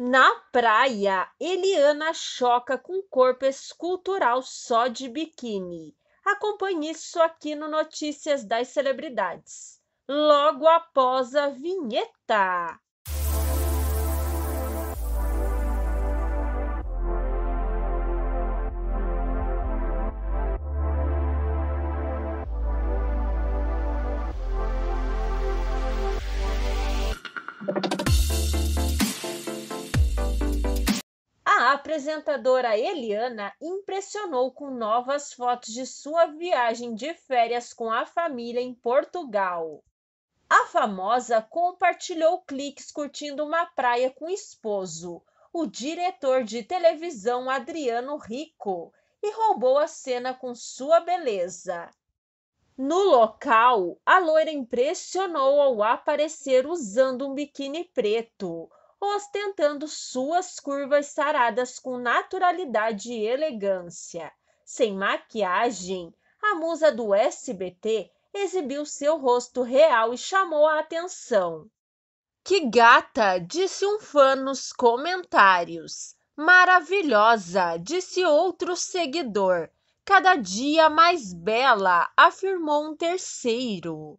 Na praia, Eliana choca com corpo escultural só de biquíni. Acompanhe isso aqui no Notícias das Celebridades. Logo após a vinheta. A apresentadora Eliana impressionou com novas fotos de sua viagem de férias com a família em Portugal. A famosa compartilhou cliques curtindo uma praia com o esposo, o diretor de televisão Adriano Rico, e roubou a cena com sua beleza. No local, a loira impressionou ao aparecer usando um biquíni preto, ostentando suas curvas saradas com naturalidade e elegância. Sem maquiagem, a musa do SBT exibiu seu rosto real e chamou a atenção. Que gata! disse um fã nos comentários. Maravilhosa! disse outro seguidor. Cada dia mais bela, afirmou um terceiro.